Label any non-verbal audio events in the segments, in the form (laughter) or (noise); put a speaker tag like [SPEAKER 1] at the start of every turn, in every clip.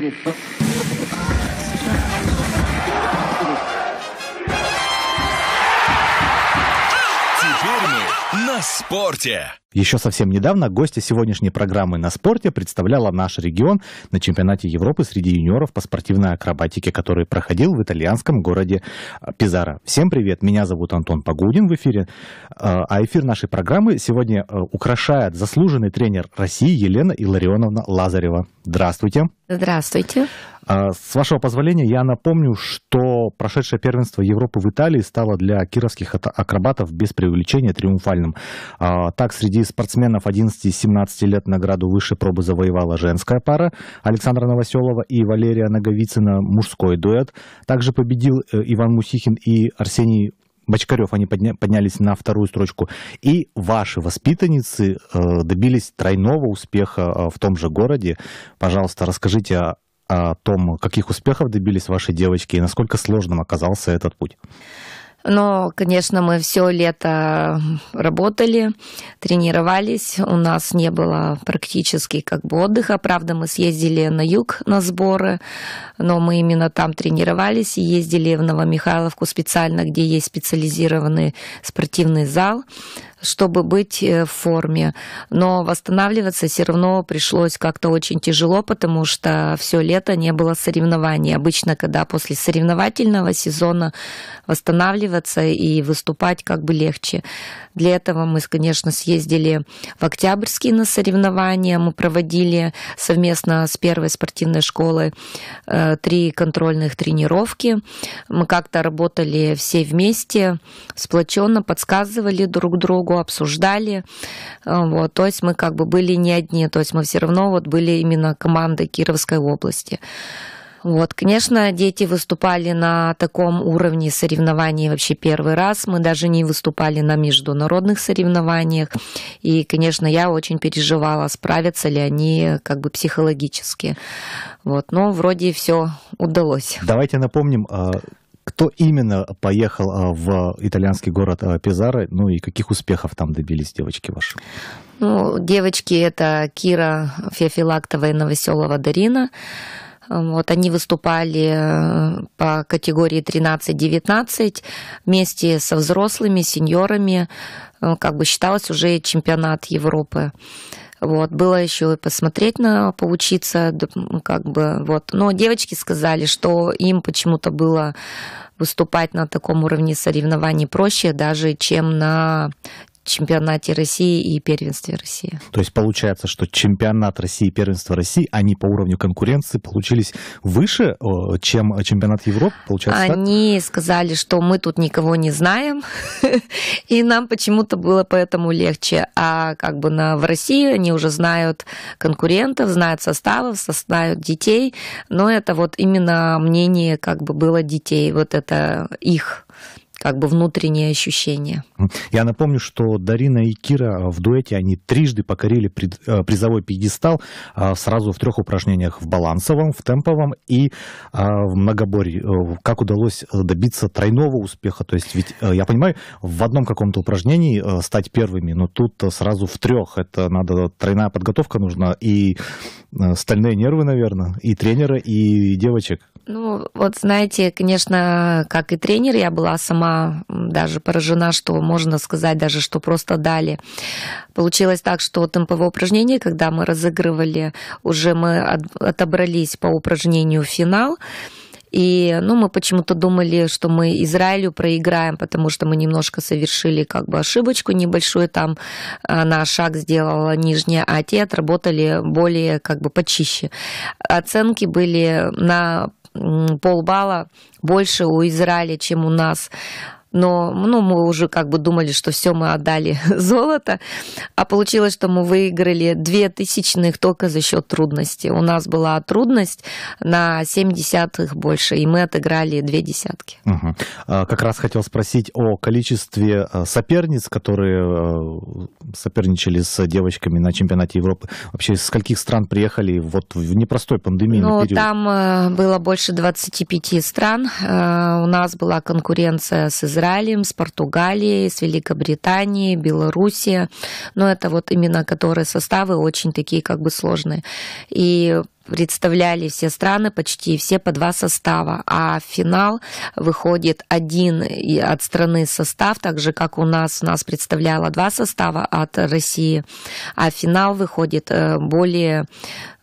[SPEAKER 1] definição. На спорте!
[SPEAKER 2] Еще совсем недавно гостя сегодняшней программы «На спорте» представляла наш регион на чемпионате Европы среди юниоров по спортивной акробатике, который проходил в итальянском городе а, Пизара. Всем привет, меня зовут Антон Погудин в эфире, а, а эфир нашей программы сегодня а, украшает заслуженный тренер России Елена Илларионовна Лазарева. Здравствуйте!
[SPEAKER 1] Здравствуйте!
[SPEAKER 2] А, с вашего позволения, я напомню, что прошедшее первенство Европы в Италии стало для кировских акробатов без преувеличения триумфальным. А, так, среди спортсменов 11-17 лет награду высшей пробы завоевала женская пара Александра Новоселова и Валерия Наговицына, мужской дуэт. Также победил э, Иван Мусихин и Арсений Бочкарев, они подня, поднялись на вторую строчку. И ваши воспитанницы э, добились тройного успеха э, в том же городе. Пожалуйста, расскажите о, о том, каких успехов добились ваши девочки и насколько сложным оказался этот путь?
[SPEAKER 1] Но, конечно, мы все лето работали, тренировались. У нас не было практически как бы отдыха. Правда, мы съездили на юг на сборы, но мы именно там тренировались и ездили в Новомихайловку специально, где есть специализированный спортивный зал чтобы быть э, в форме. Но восстанавливаться все равно пришлось как-то очень тяжело, потому что все лето не было соревнований. Обычно, когда после соревновательного сезона восстанавливаться и выступать как бы легче. Для этого мы, конечно, съездили в Октябрьский на соревнования. Мы проводили совместно с первой спортивной школой э, три контрольных тренировки. Мы как-то работали все вместе, сплоченно подсказывали друг другу его обсуждали. Э, вот, то есть мы как бы были не одни, то есть мы все равно вот были именно командой Кировской области. Вот, конечно, дети выступали на таком уровне соревнований вообще первый раз. Мы даже не выступали на международных соревнованиях. И, конечно, я очень переживала, справятся ли они как бы психологически. Вот, но вроде все удалось.
[SPEAKER 2] Давайте напомним, а, кто именно поехал а, в итальянский город а, Пизаро, ну и каких успехов там добились девочки ваши?
[SPEAKER 1] Ну, девочки это Кира Феофилактова и Новоселова Дарина. Эм, вот они выступали э, по категории 13-19 вместе со взрослыми, сеньорами. Э, как бы считалось уже чемпионат Европы. Вот, было еще и посмотреть на, поучиться, как бы, вот. Но девочки сказали, что им почему-то было выступать на таком уровне соревнований проще даже, чем на чемпионате России и первенстве России.
[SPEAKER 2] То есть получается, что чемпионат России и первенство России, они по уровню конкуренции получились выше, чем чемпионат Европы, получается
[SPEAKER 1] Они так? сказали, что мы тут никого не знаем, (laughs) и нам почему-то было поэтому легче. А как бы на, в России они уже знают конкурентов, знают составов, знают детей, но это вот именно мнение как бы было детей, вот это их как бы внутренние ощущения.
[SPEAKER 2] Я напомню, что Дарина и Кира в дуэте, они трижды покорили э, призовой пьедестал а, сразу в трех упражнениях в балансовом, в темповом и а, в многоборье. Э, как удалось э, добиться тройного успеха? То есть ведь, я понимаю, в одном каком-то упражнении стать первыми, но тут сразу в трех. Это надо, тройная подготовка нужна и стальные нервы, наверное, и тренера, и девочек.
[SPEAKER 1] Ну, вот знаете, конечно, как и тренер, я была сама даже поражена, что можно сказать даже, что просто дали. Получилось так, что темповое упражнение, когда мы разыгрывали, уже мы отобрались по упражнению финал. И, ну, мы почему-то думали, что мы Израилю проиграем, потому что мы немножко совершили как бы ошибочку небольшую, там на шаг сделала нижняя, а те отработали более как бы почище. Оценки были на полбалла больше у Израиля, чем у нас но ну, мы уже как бы думали, что все мы отдали (laughs) золото, а получилось, что мы выиграли две тысячных только за счет трудности. У нас была трудность на 7 десятых больше, и мы отыграли две десятки.
[SPEAKER 2] Угу. Как раз хотел спросить о количестве э, соперниц, которые э, соперничали с девочками на чемпионате Европы. Вообще, из скольких стран приехали вот в непростой пандемийный ну, период? Там
[SPEAKER 1] э, было больше 25 стран. У нас была конкуренция с Израилем, Израилем, с Португалией, с Великобританией, Белоруссия. Но это вот именно которые составы очень такие как бы сложные. И представляли все страны, почти все по два состава, а в финал выходит один от страны состав, так же, как у нас, у нас представляло два состава от России, а в финал выходит э, более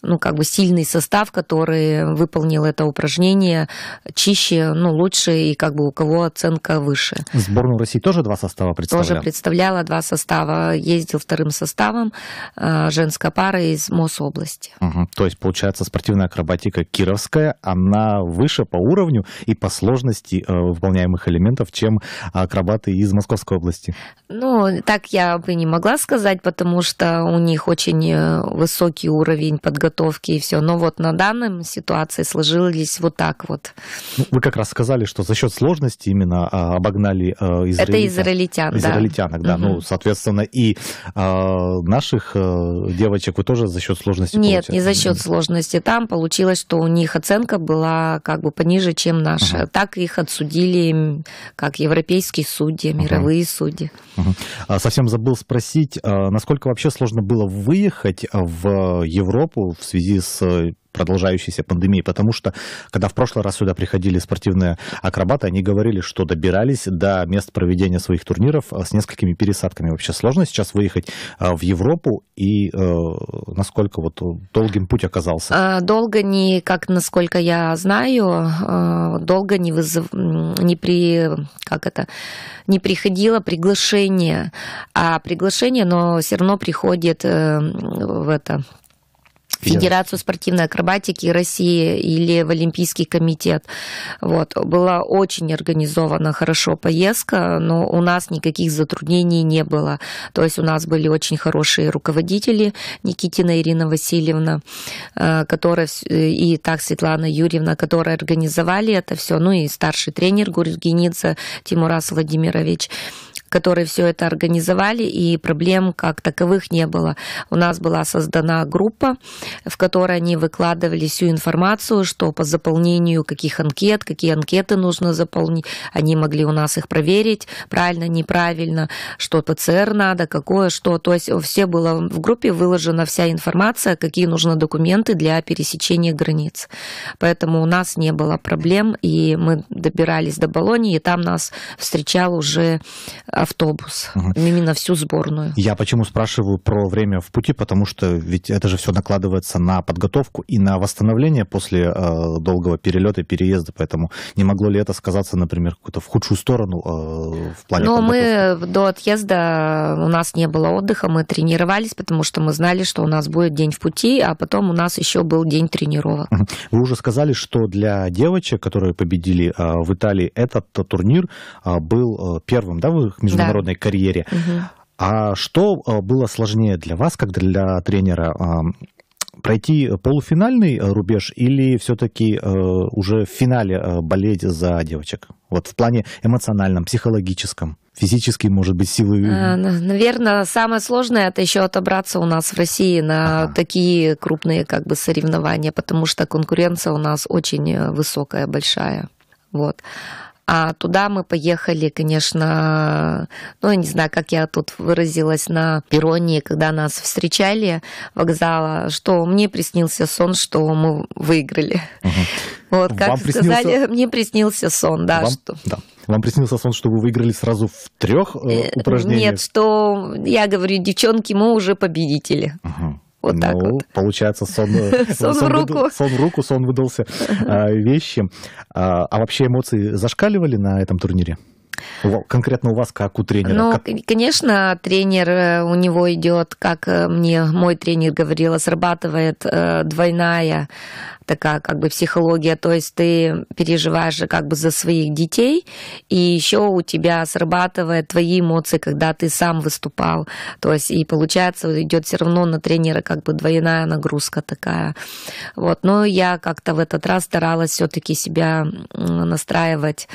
[SPEAKER 1] ну, как бы сильный состав, который выполнил это упражнение чище, ну, лучше и как бы у кого оценка выше.
[SPEAKER 2] Сборную России тоже два состава представляла? Тоже
[SPEAKER 1] представляла два состава. Ездил вторым составом э, женская пара из Мособласти.
[SPEAKER 2] Угу. То есть, получается, называется спортивная акробатика кировская. Она выше по уровню и по сложности э, выполняемых элементов, чем акробаты из Московской области.
[SPEAKER 1] Ну, так я бы не могла сказать, потому что у них очень э, высокий уровень подготовки и все. Но вот на данном ситуации сложились вот так вот.
[SPEAKER 2] Ну, вы как раз сказали, что за счет сложности именно а, обогнали израильтян. Э, Это израильтян, израильтянок, да. да. Угу. Ну, соответственно, и а, наших девочек вы тоже за счет сложности Нет, получаете? не за
[SPEAKER 1] счет сложности частности, там получилось, что у них оценка была как бы пониже, чем наша. Угу. Так их отсудили как европейские судьи, мировые угу. судьи.
[SPEAKER 2] Угу. Совсем забыл спросить, а, насколько вообще сложно было выехать в Европу в связи с э, продолжающейся пандемии, потому что, когда в прошлый раз сюда приходили спортивные акробаты, они говорили, что добирались до мест проведения своих турниров э, с несколькими пересадками. Вообще сложно сейчас выехать э, в Европу и э, насколько вот долгим путь оказался? А,
[SPEAKER 1] долго не, как насколько я знаю, долго не вызов, не при, как это, не приходило приглашение, а приглашение, но все равно приходит в это Федерацию спортивной акробатики России или в Олимпийский комитет. Вот. Была очень организована хорошо поездка, но у нас никаких затруднений не было. То есть у нас были очень хорошие руководители, Никитина Ирина Васильевна, э, которая, и так Светлана Юрьевна, которые организовали это все, ну и старший тренер Гургенидзе Тимурас Владимирович которые все это организовали, и проблем как таковых не было. У нас была создана группа, в которой они выкладывали всю информацию, что по заполнению каких анкет, какие анкеты нужно заполнить. Они могли у нас их проверить, правильно, неправильно, что ПЦР надо, какое, что. То есть все было в группе выложена вся информация, какие нужны документы для пересечения границ. Поэтому у нас не было проблем, и мы добирались до Болонии, и там нас встречал уже э, автобус, угу. Ну, именно всю сборную. Я
[SPEAKER 2] почему спрашиваю про время в пути, потому что ведь это же все накладывается на подготовку и на восстановление после э, долгого перелета и переезда, поэтому не могло ли это сказаться, например, какую-то в худшую сторону э, в плане Но мы
[SPEAKER 1] до отъезда, у нас не было отдыха, мы тренировались, потому что мы знали, что у нас будет день в пути, а потом у нас еще был день тренировок. Угу.
[SPEAKER 2] Вы уже сказали, что для девочек, которые победили э, в Италии, этот турнир э, был э, первым, да, вы между международной да. карьере. Угу. А что э, было сложнее для вас, как для тренера? Э, пройти полуфинальный рубеж или все-таки э, уже в финале болеть за девочек? Вот в плане эмоциональном, психологическом, физически, может быть, силы.
[SPEAKER 1] Наверное, самое сложное это еще отобраться у нас в России на ага. такие крупные как бы соревнования, потому что конкуренция у нас очень высокая, большая. Вот. А туда мы поехали, конечно, ну, я не знаю, как я тут выразилась на перроне, когда нас встречали вокзала, что мне приснился сон, что мы выиграли. Угу. Вот, как Вам приснился... мне приснился сон, да. Вам... Что... да.
[SPEAKER 2] Вам приснился сон, что вы выиграли сразу в трех э, э, упражнениях? Нет,
[SPEAKER 1] что я говорю, девчонки, мы уже победители. Угу.
[SPEAKER 2] Вот ну, так вот. Получается, сон, (laughs) сон, сон, в руку. Выдал, сон в руку, сон выдался а, вещи. А, а вообще эмоции зашкаливали на этом турнире? Конкретно у вас как у тренера? Ну, как...
[SPEAKER 1] конечно, тренер э, у него идет, как э, мне мой тренер говорил, срабатывает э, двойная такая как бы психология, то есть ты переживаешь как бы за своих детей, и еще у тебя срабатывают твои эмоции, когда ты сам выступал, то есть и получается идет все равно на тренера как бы двойная нагрузка такая, вот. Но я как-то в этот раз старалась все-таки себя настраивать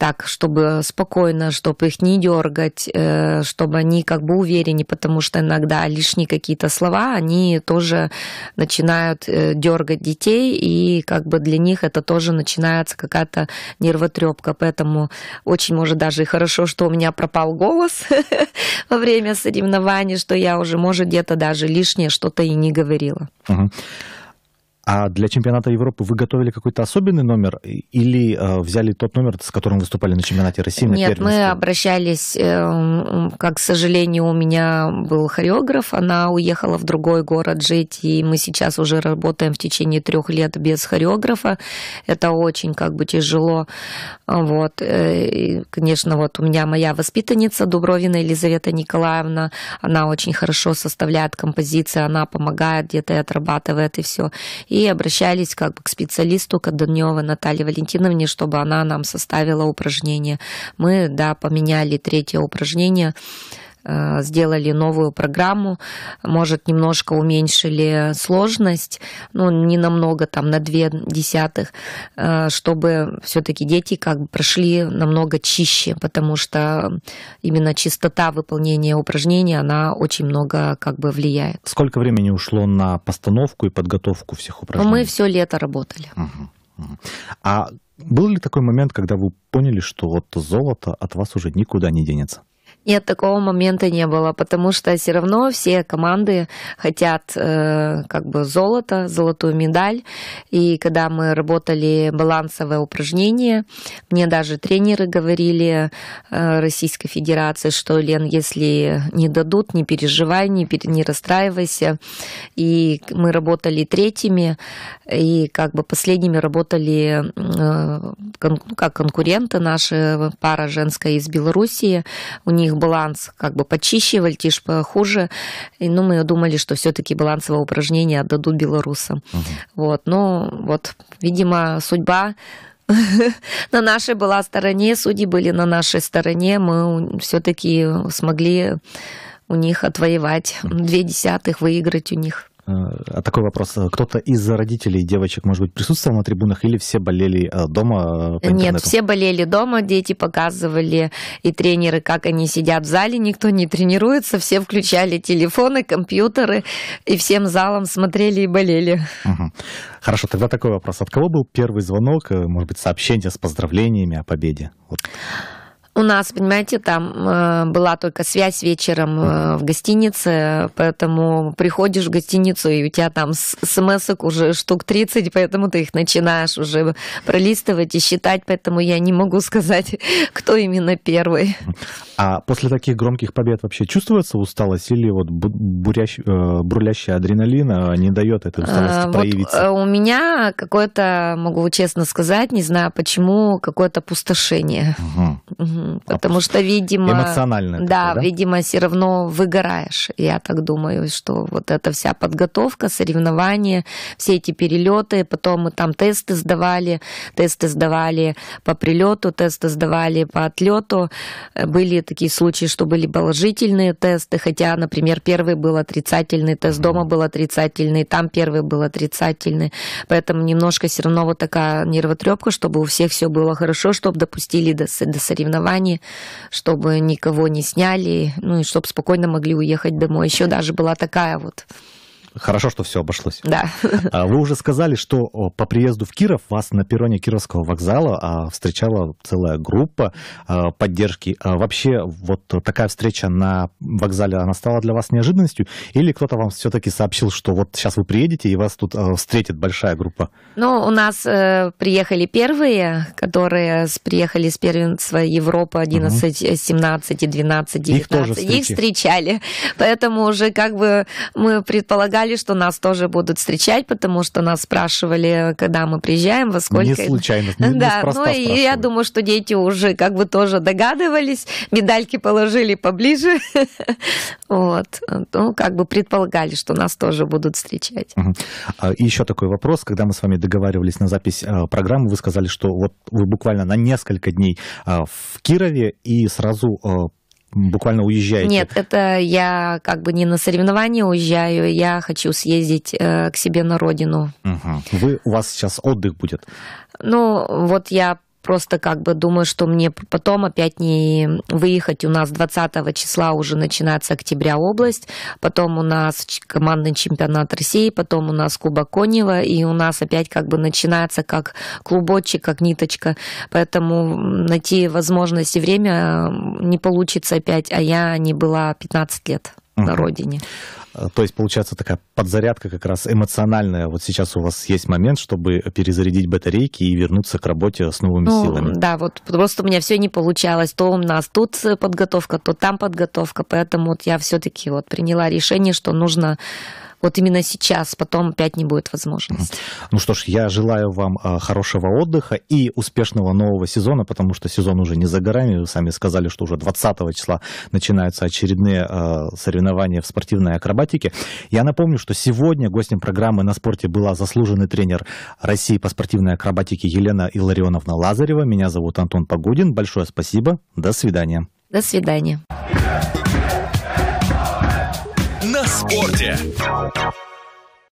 [SPEAKER 1] так, чтобы спокойно, чтобы их не дергать, э, чтобы они как бы уверены, потому что иногда лишние какие-то слова, они тоже начинают э, дергать детей, и как бы для них это тоже начинается какая-то нервотрепка. Поэтому очень, может, даже и хорошо, что у меня пропал голос (laughs) во время соревнований, что я уже, может, где-то даже лишнее что-то и не говорила.
[SPEAKER 2] А для чемпионата Европы вы готовили какой-то особенный номер или э, взяли тот номер, с которым выступали на чемпионате России? На Нет, мы
[SPEAKER 1] обращались, э, как, к сожалению, у меня был хореограф, она уехала в другой город жить, и мы сейчас уже работаем в течение трех лет без хореографа. Это очень как бы тяжело. А вот. Э, и, конечно, вот у меня моя воспитанница Дубровина Елизавета Николаевна, она очень хорошо составляет композиции, она помогает где-то и отрабатывает, и все и обращались как бы к специалисту, к Даневой Наталье Валентиновне, чтобы она нам составила упражнение. Мы, да, поменяли третье упражнение, Э, сделали новую программу, может, немножко уменьшили сложность, ну, не намного, там, на две десятых, э, чтобы все-таки дети как бы прошли намного чище, потому что именно чистота выполнения упражнений, она очень много как бы влияет.
[SPEAKER 2] Сколько времени ушло на постановку и подготовку всех ну, упражнений? Мы
[SPEAKER 1] все лето работали. Угу.
[SPEAKER 2] А был ли такой момент, когда вы поняли, что вот золото от вас уже никуда не денется?
[SPEAKER 1] Нет, такого момента не было, потому что все равно все команды хотят э, как бы золото, золотую медаль. И когда мы работали балансовое упражнение, мне даже тренеры говорили э, Российской Федерации, что, Лен, если не дадут, не переживай, не, пере, не расстраивайся. И мы работали третьими, и как бы последними работали э, кон, как конкуренты наши, пара женская из Белоруссии. У них них баланс как бы почище, вольтиш похуже. И, ну, мы думали, что все-таки балансовое упражнение отдадут белорусам. Угу. Вот, но вот, видимо, судьба (laughs) на нашей была стороне, судьи были на нашей стороне, мы все-таки смогли у них отвоевать две десятых, выиграть у них.
[SPEAKER 2] Э, а такой вопрос. Кто-то из родителей девочек, может быть, присутствовал на трибунах или все болели э, дома? Э, по Нет, все
[SPEAKER 1] болели дома, дети показывали и тренеры, как они сидят в зале, никто не тренируется, все включали телефоны, компьютеры и всем залом смотрели и болели. Угу.
[SPEAKER 2] Хорошо, тогда такой вопрос. От кого был первый звонок, может быть, сообщение с поздравлениями о победе?
[SPEAKER 1] Вот. У нас, понимаете, там э, была только связь вечером э, в гостинице, поэтому приходишь в гостиницу, и у тебя там смс уже штук 30, поэтому ты их начинаешь уже пролистывать и считать, поэтому я не могу (laughs) сказать, кто именно первый.
[SPEAKER 2] А после таких громких побед вообще чувствуется усталость или вот бурящ, э, бурлящий адреналин не дает этой усталости а, проявиться? Вот э, у
[SPEAKER 1] меня какое-то, могу честно сказать, не знаю почему, какое-то пустошение. Угу. Угу. А потому что, видимо... Эмоционально. Да, такое, да, видимо, все равно выгораешь. Я так думаю, что вот эта вся подготовка, соревнования, все эти перелеты, потом мы там тесты сдавали, тесты сдавали по прилету, тесты сдавали по отлету. Э, были такие случаи, что были положительные тесты, хотя, например, первый был отрицательный тест, дома был отрицательный, там первый был отрицательный. Поэтому немножко все равно вот такая нервотрепка, чтобы у всех все было хорошо, чтобы допустили до, до соревнований охране, чтобы никого не сняли, ну и чтобы спокойно могли уехать домой. Еще даже была такая вот
[SPEAKER 2] Хорошо, что все обошлось. Да. А, вы уже сказали, что по приезду в Киров вас на перроне Кировского вокзала а, встречала целая группа а, поддержки. Вообще, вот такая встреча на вокзале, она стала для вас неожиданностью? Или кто-то вам все-таки сообщил, что вот сейчас вы приедете, и вас тут встретит большая
[SPEAKER 1] группа? Ну, у нас э, приехали первые, которые приехали с первенства Европы 11, угу. 17 и 12, 19. Их, тоже встречи. Их встречали. Поэтому уже как бы мы предполагали, ожидали, что нас тоже будут встречать, потому что нас спрашивали, когда мы приезжаем, во ну, сколько. Не случайно, не, Да, ну и я думаю, что дети уже как бы тоже догадывались, медальки положили поближе. (laughs) Вот. Ну, как бы предполагали, что нас тоже будут встречать. И
[SPEAKER 2] а еще такой вопрос. Когда мы с вами договаривались на запись а, программы, вы сказали, что вот вы буквально на несколько дней а, в Кирове и сразу буквально уезжаете. Нет,
[SPEAKER 1] это я как бы не на соревнования уезжаю, я хочу съездить э, к себе на родину.
[SPEAKER 2] Угу. Вы, у вас сейчас отдых будет?
[SPEAKER 1] Ну, вот я Просто как бы думаю, что мне потом опять не выехать. У нас 20 числа уже начинается октября область, потом у нас командный чемпионат России, потом у нас Кубок Конева, и у нас опять как бы начинается как клубочек, как ниточка. Поэтому найти возможность и время не получится опять, а я не была 15 лет
[SPEAKER 2] угу. на родине. Э, то есть получается такая подзарядка как раз эмоциональная. Вот сейчас у вас есть момент, чтобы перезарядить батарейки и вернуться к работе с новыми ну, силами. Да,
[SPEAKER 1] вот просто у меня все не получалось. То у нас тут подготовка, то там подготовка. Поэтому вот я все-таки вот приняла решение, что нужно вот именно сейчас, потом опять не будет возможности.
[SPEAKER 2] Ну что ж, я желаю вам а, хорошего отдыха и успешного нового сезона, потому что сезон уже не за горами. Вы сами сказали, что уже 20 числа начинаются очередные а, соревнования в спортивной акробатике. Я напомню, что сегодня гостем программы «На спорте» была заслуженный тренер России по спортивной акробатике Елена Илларионовна Лазарева. Меня зовут Антон Погудин. Большое спасибо. До свидания.
[SPEAKER 1] До свидания.
[SPEAKER 2] спорте.